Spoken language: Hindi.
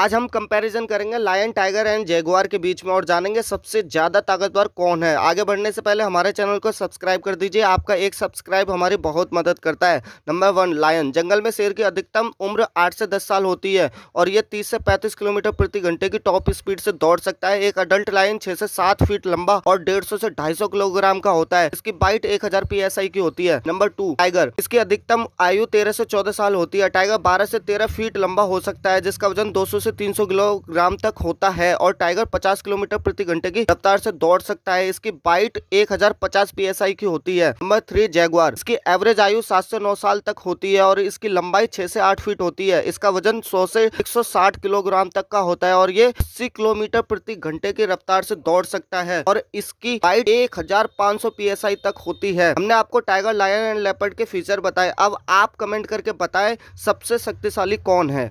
आज हम कंपैरिजन करेंगे लायन टाइगर एंड जेगुआर के बीच में और जानेंगे सबसे ज़्यादा ताकतवर कौन है आगे बढ़ने से पहले हमारे चैनल को सब्सक्राइब कर दीजिए आपका एक सब्सक्राइब हमारी बहुत मदद करता है नंबर वन लायन जंगल में शेर की अधिकतम उम्र आठ से दस साल होती है और यह तीस से पैंतीस किलोमीटर प्रति घंटे की टॉप स्पीड से दौड़ सकता है एक अडल्ट लायन छः से सात फीट लंबा और डेढ़ सौ से ढाई सौ किलोग्राम का होता है इसकी बाइट एक हजार की होती है नंबर टू टाइगर इसकी अधिकतम आयु तेरह से चौदह साल होती है टाइगर बारह से तेरह फीट लंबा हो सकता है जिसका वजन दो सौ से से 300 किलोग्राम तक होता है और टाइगर 50 किलोमीटर प्रति घंटे की रफ्तार से दौड़ सकता है इसकी बाइट 1050 आई की होती है नंबर थ्री जैगवार इसकी एवरेज आयु सात से नौ साल तक होती है और इसकी लंबाई छह से आठ फीट होती है इसका वजन सौ से एक किलोग्राम तक का होता है और ये अस्सी किलोमीटर प्रति घंटे की रफ्तार से दौड़ सकता है और इसकी बाइट एक आई तक होती है हमने आपको टाइगर लायन एंड लेपर्ड के फीचर बताए अब आप कमेंट करके बताए सबसे शक्तिशाली कौन है